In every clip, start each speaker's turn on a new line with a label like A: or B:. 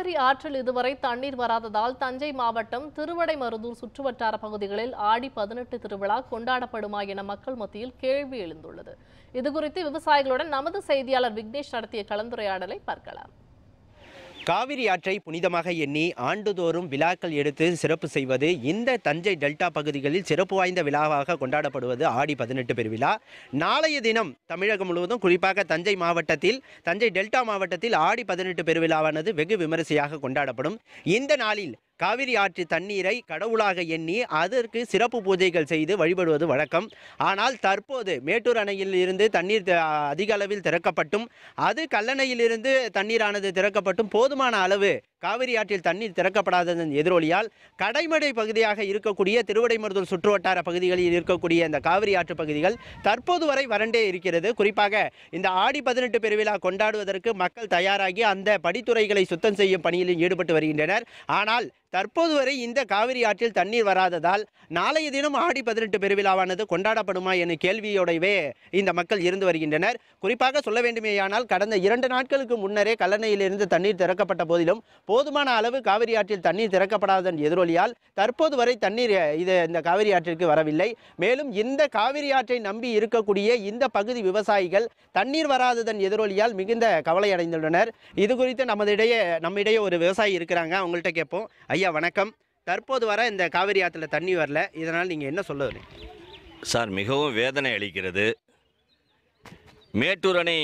A: காவிரி ஆற்றில் இதுவரை தண்ணீர் வராததால் தஞ்சை மாவட்டம் திருவடைமருதூர் சுற்றுவட்டார பகுதிகளில் ஆடி பதினெட்டு திருவிழா கொண்டாடப்படுமா என மக்கள் மத்தியில் கேள்வி எழுந்துள்ளது இதுகுறித்து விவசாயிகளுடன் நமது செய்தியாளர் விக்னேஷ் நடத்திய கலந்துரையாடலை பார்க்கலாம்
B: காவிரி ஆற்றை புனிதமாக எண்ணி ஆண்டுதோறும் விழாக்கள் எடுத்து சிறப்பு செய்வது இந்த தஞ்சை டெல்டா பகுதிகளில் சிறப்பு வாய்ந்த விழாவாக கொண்டாடப்படுவது ஆடி பதினெட்டு பெருவிழா நாளைய தினம் தமிழகம் முழுவதும் குறிப்பாக தஞ்சை மாவட்டத்தில் தஞ்சை டெல்டா மாவட்டத்தில் ஆடி பதினெட்டு பெருவிழாவானது வெகு விமரிசையாக கொண்டாடப்படும் இந்த நாளில் காவிரி ஆற்று தண்ணீரை கடவுளாக எண்ணி அதற்கு சிறப்பு பூஜைகள் செய்து வழிபடுவது வழக்கம் ஆனால் தற்போது மேட்டூர் அணையில் இருந்து தண்ணீர் அதிக அளவில் திறக்கப்பட்டும் அது கல்லணையில் இருந்து தண்ணீரானது திறக்கப்பட்டும் போதுமான அளவு காவிரி ஆற்றில் தண்ணீர் திறக்கப்படாததன் எதிரொலியால் கடைமடை பகுதியாக இருக்கக்கூடிய திருவடைமருதூர் சுற்றுவட்டார பகுதிகளில் இருக்கக்கூடிய இந்த காவிரி ஆற்று பகுதிகள் தற்போது வரை வறண்டே இருக்கிறது குறிப்பாக இந்த ஆடி பதினெட்டு பெருவிழா கொண்டாடுவதற்கு மக்கள் தயாராகி அந்த படித்துறைகளை சுத்தம் செய்யும் பணியில் ஈடுபட்டு வருகின்றனர் ஆனால் தற்போது வரை இந்த காவிரி ஆற்றில் தண்ணீர் வராததால் நாளைய தினம் ஆடி பதினெட்டு பெருவிழாவானது கொண்டாடப்படுமா என கேள்வியோடவே இந்த மக்கள் இருந்து வருகின்றனர் குறிப்பாக சொல்ல வேண்டுமேயானால் கடந்த இரண்டு நாட்களுக்கு முன்னரே கல்லணையிலிருந்து தண்ணீர் திறக்கப்பட்ட போதிலும் போதுமான அளவு காவிரி ஆற்றில் தண்ணீர் திறக்கப்படாததன் எதிரொலியால் தற்போது வரை தண்ணீர் இது இந்த காவிரி ஆற்றிற்கு வரவில்லை மேலும் இந்த காவிரி ஆற்றை நம்பி இருக்கக்கூடிய இந்த பகுதி விவசாயிகள் தண்ணீர் வராததன் எதிரொலியால் மிகுந்த கவலை அடைந்துள்ளனர் இது குறித்து நமதிடையே நம்மிடையே ஒரு விவசாயி இருக்கிறாங்க அவங்கள்ட்ட கேட்போம் ஐயா வணக்கம் தற்போது வர இந்த காவிரி ஆற்றில் தண்ணி வரல இதனால் நீங்கள் என்ன சொல்ல
A: சார் மிகவும் வேதனை அளிக்கிறது மேட்டூர் அணை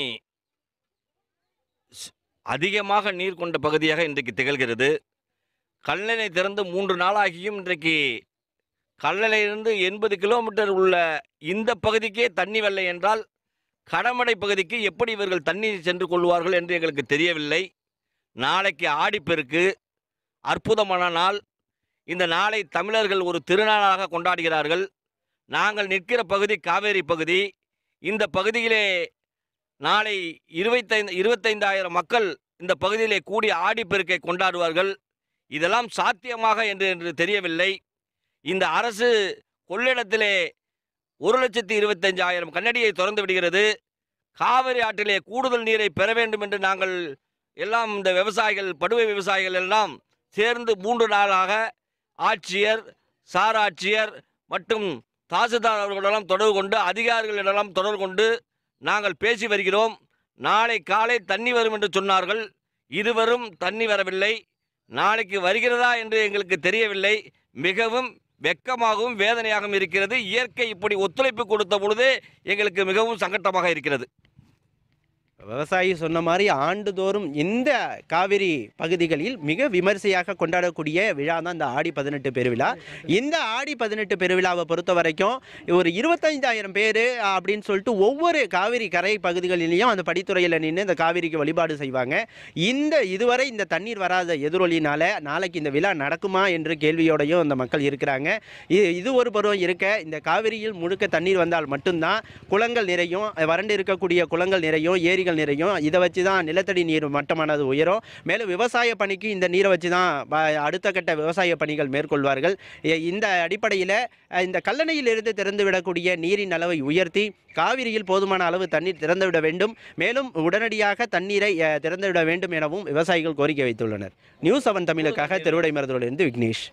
A: அதிகமாக நீர் கொண்ட பகுதியாக இன்றைக்கு திகழ்கிறது கல்லணை திறந்து மூன்று நாளாகியும் இன்றைக்கு கல்லணையிலிருந்து எண்பது கிலோமீட்டர் உள்ள இந்த பகுதிக்கே தண்ணி வெள்ளை என்றால் கடமடை பகுதிக்கு எப்படி இவர்கள் தண்ணீர் சென்று கொள்வார்கள் என்று எங்களுக்கு தெரியவில்லை நாளைக்கு ஆடிப்பெருக்கு அற்புதமான நாள் இந்த நாளை தமிழர்கள் ஒரு திருநாளாக கொண்டாடுகிறார்கள் நாங்கள் நிற்கிற பகுதி காவேரி பகுதி இந்த பகுதியிலே நாளை இருபத்தைந்து இருபத்தைந்தாயிரம் மக்கள் இந்த பகுதியிலே கூடி ஆடிப்பெருக்கை கொண்டாடுவார்கள் இதெல்லாம் சாத்தியமாக என்று என்று தெரியவில்லை இந்த அரசு கொள்ளிடத்திலே ஒரு லட்சத்தி இருபத்தஞ்சாயிரம் கண்ணடியை திறந்து விடுகிறது காவிரி ஆற்றிலே கூடுதல் நீரை பெற வேண்டும் என்று நாங்கள் எல்லாம் இந்த விவசாயிகள் படுகை விவசாயிகள் எல்லாம் சேர்ந்து மூன்று நாளாக ஆட்சியர் சார் ஆட்சியர் மற்றும் தாசில்தார் அவர்களிடம் தொடர்பு கொண்டு அதிகாரிகளிடம் தொடர்பு கொண்டு நாங்கள் பேசி வருகிறோம் நாளை காலை தண்ணி வரும் என்று சொன்னார்கள் இதுவரும் தண்ணி வரவில்லை நாளைக்கு வருகிறதா என்று எங்களுக்கு தெரியவில்லை மிகவும் வெக்கமாகவும் வேதனையாகவும் இருக்கிறது இயற்கை இப்படி ஒத்துழைப்பு கொடுத்த பொழுது எங்களுக்கு மிகவும் சங்கட்டமாக இருக்கிறது
B: விவசாயி சொன்ன மாதிரி ஆண்டுதோறும் இந்த காவிரி பகுதிகளில் மிக விமரிசையாக கொண்டாடக்கூடிய விழா தான் இந்த ஆடி பதினெட்டு பெருவிழா இந்த ஆடி பதினெட்டு பெருவிழாவை பொறுத்த வரைக்கும் ஒரு இருபத்தைந்தாயிரம் பேர் அப்படின்னு சொல்லிட்டு ஒவ்வொரு காவிரி கரை பகுதிகளிலையும் அந்த படித்துறையில் நின்று இந்த காவிரிக்கு வழிபாடு செய்வாங்க இந்த இதுவரை இந்த தண்ணீர் வராத எதிரொலினால் நாளைக்கு இந்த விழா நடக்குமா என்று கேள்வியோடையும் இந்த மக்கள் இருக்கிறாங்க இது இது ஒரு பருவம் இருக்க இந்த காவிரியில் முழுக்க தண்ணீர் வந்தால் மட்டும்தான் குளங்கள் நிறையும் வறண்டு இருக்கக்கூடிய குளங்கள் நிறையும் ஏரி தண்ணீர்கள் நிறையும் இதை வச்சு தான் நிலத்தடி நீர் மட்டமானது உயரும் மேலும் விவசாய பணிக்கு இந்த நீரை வச்சு தான் அடுத்த கட்ட விவசாய பணிகள் மேற்கொள்வார்கள் இந்த அடிப்படையில் இந்த கல்லணையிலிருந்து திறந்துவிடக்கூடிய நீரின் அளவை உயர்த்தி காவிரியில் போதுமான அளவு தண்ணீர் திறந்துவிட வேண்டும் மேலும் உடனடியாக தண்ணீரை திறந்துவிட வேண்டும் எனவும் விவசாயிகள் கோரிக்கை வைத்துள்ளனர் நியூஸ் செவன் தமிழுக்காக திருவிடை மருதூரிலிருந்து விக்னேஷ்